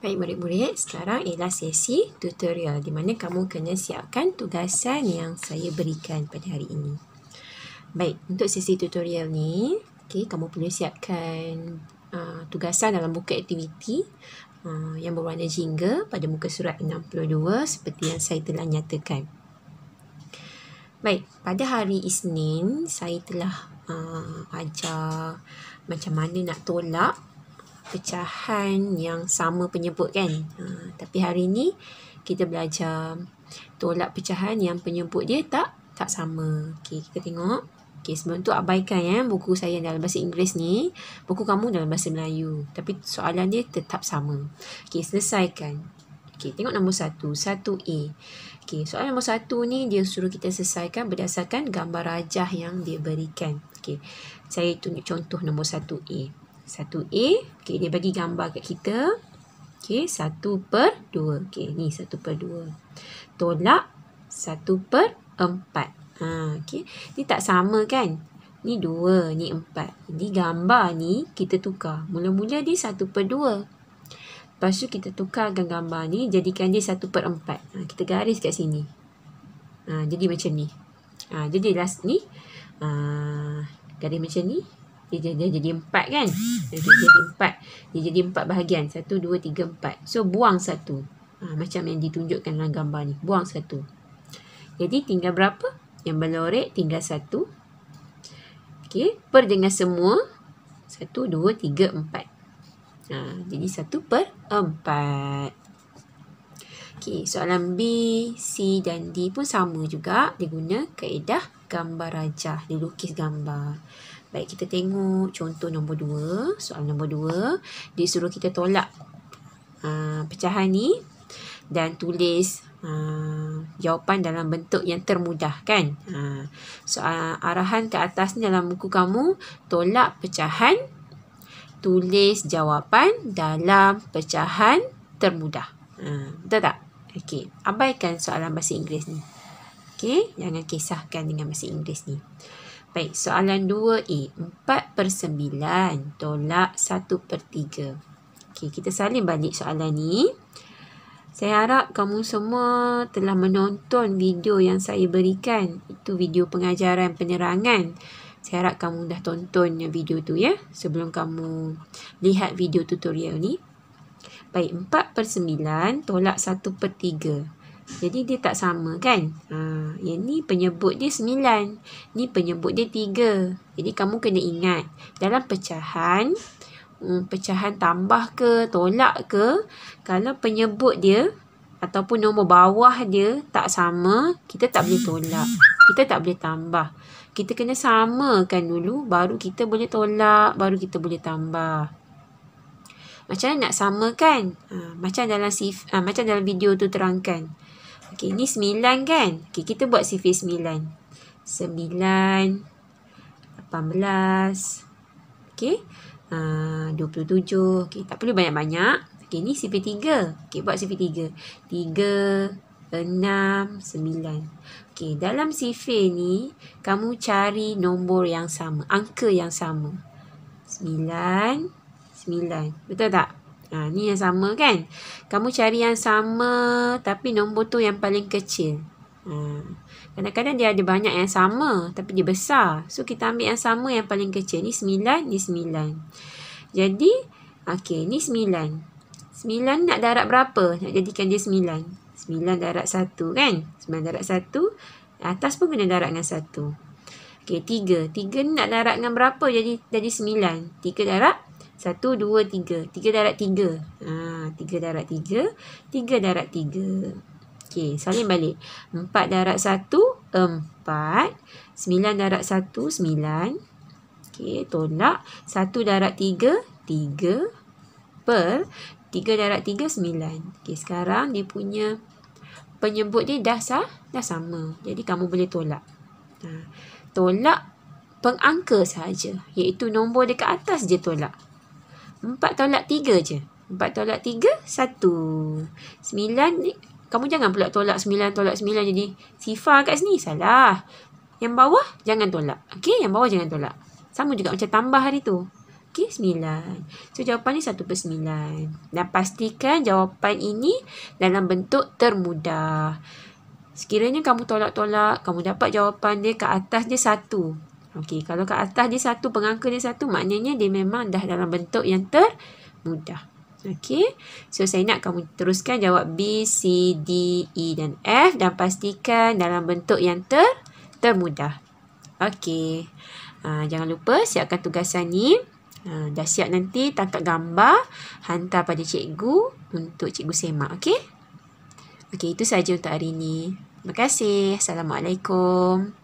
Baik murid-murid, sekarang ialah sesi tutorial di mana kamu kena siapkan tugasan yang saya berikan pada hari ini. Baik, untuk sesi tutorial ni, okay, kamu perlu siapkan uh, tugasan dalam buku aktiviti uh, yang berwarna jingga pada muka surat 62 seperti yang saya telah nyatakan. Baik, pada hari Isnin, saya telah uh, ajar macam mana nak tolak pecahan yang sama penyebut kan ha, tapi hari ni kita belajar tolak pecahan yang penyebut dia tak tak sama okey kita tengok okey sebelum tu abaikan ya buku saya dalam bahasa Inggeris ni buku kamu dalam bahasa Melayu tapi soalan dia tetap sama okey selesaikan okey tengok nombor 1 1A okey soalan nombor 1 ni dia suruh kita selesaikan berdasarkan gambar rajah yang dia berikan okey saya tunjuk contoh nombor 1A satu A. Okey, dia bagi gambar kat kita. Okey, satu per dua. Okey, ni satu per dua. Tolak satu per empat. Ha, okey. Ni tak sama kan? Ni dua, ni empat. Jadi gambar ni kita tukar. Mula-mula dia satu per dua. Lepas tu kita tukarkan gambar ni. Jadikan dia satu per empat. Ha, kita garis kat sini. Ha, jadi macam ni. Ha, jadi last ni. Ha, garis macam ni dia, dia, dia jadi empat kan? Dia, dia jadi empat. Dia jadi empat bahagian. Satu, dua, tiga, empat. So, buang satu. Ha, macam yang ditunjukkan dalam gambar ni. Buang satu. Jadi, tinggal berapa? Yang berlorek tinggal satu. Okay. Per dengan semua. Satu, dua, tiga, empat. Ha, jadi, satu per empat. Okay. Soalan B, C dan D pun sama juga. Dia guna kaedah gambar rajah. Dia lukis gambar. Baik, kita tengok contoh nombor dua Soal nombor dua Dia suruh kita tolak uh, pecahan ni dan tulis uh, jawapan dalam bentuk yang termudah kan. Uh, soal arahan ke atas ni dalam buku kamu, tolak pecahan, tulis jawapan dalam pecahan termudah. Uh, betul tak? Okey, abaikan soalan bahasa Inggeris ni. Okey, jangan kisahkan dengan bahasa Inggeris ni. Baik, soalan 2E. 4 per 9 tolak 1 per 3. Okey, kita salin balik soalan ni. Saya harap kamu semua telah menonton video yang saya berikan. Itu video pengajaran penerangan. Saya harap kamu dah tonton video tu ya. Sebelum kamu lihat video tutorial ni. Baik, 4 per 9 tolak 1 per 3. Jadi dia tak sama kan? Ha, yang ni penyebut dia sembilan. Ni penyebut dia tiga. Jadi kamu kena ingat. Dalam pecahan, hmm, pecahan tambah ke, tolak ke, kalau penyebut dia ataupun nombor bawah dia tak sama, kita tak boleh tolak. Kita tak boleh tambah. Kita kena samakan dulu, baru kita boleh tolak, baru kita boleh tambah. Macam mana nak samakan? Ha, macam dalam sif, ha, macam dalam video tu terangkan. Okey, ni 9 kan? Okey, kita buat sifir 9. 9 18 Okey. Ah, uh, 27. Okey, tak perlu banyak-banyak. Okey, ni sifir 3. Okey, buat sifir 3. 3 6 9. Okey, dalam sifir ni kamu cari nombor yang sama, angka yang sama. 9 9. Betul tak? Ha, ni yang sama kan? Kamu cari yang sama tapi nombor tu yang paling kecil. Ha, kadang-kadang dia ada banyak yang sama tapi dia besar. So, kita ambil yang sama yang paling kecil. Ni sembilan, ni sembilan. Jadi, okay, ni sembilan. sembilan nak darab berapa? Nak jadikan dia sembilan? sembilan darab satu kan? sembilan darab satu, Atas pun kena darab dengan 1. Okay, tiga, tiga nak darab dengan berapa jadi jadi sembilan? tiga darab satu, dua, tiga. Tiga darat tiga. Ha, tiga darat tiga. Tiga darat tiga. Okey, salin balik. Empat darat satu, empat. Sembilan darat satu, sembilan. Okey, tolak. Satu darat tiga, tiga. Per. Tiga darat tiga, sembilan. Okey, sekarang dia punya penyebut dia dah, sah, dah sama. Jadi, kamu boleh tolak. Ha, tolak pengangka sahaja. Iaitu nombor dekat atas je tolak. 4 tolak 3 je. 4 tolak 3, 1. 9, kamu jangan pula tolak 9, tolak 9 jadi sifar kat sini. Salah. Yang bawah, jangan tolak. okay yang bawah jangan tolak. Sama juga macam tambah hari tu. Okey, 9. So, jawapan ni 1 per 9. Dan pastikan jawapan ini dalam bentuk termudah. Sekiranya kamu tolak-tolak, kamu dapat jawapan dia ke atas dia Okey, kalau kat atas dia satu, pengangka dia satu, maknanya dia memang dah dalam bentuk yang termudah. Okey, so saya nak kamu teruskan jawab B, C, D, E dan F dan pastikan dalam bentuk yang ter termudah. Okey, ah, jangan lupa siapkan tugasan ni. Ha, dah siap nanti tangkap gambar, hantar pada cikgu untuk cikgu semak. Okey, okey itu sahaja untuk hari ini. Terima kasih. Assalamualaikum.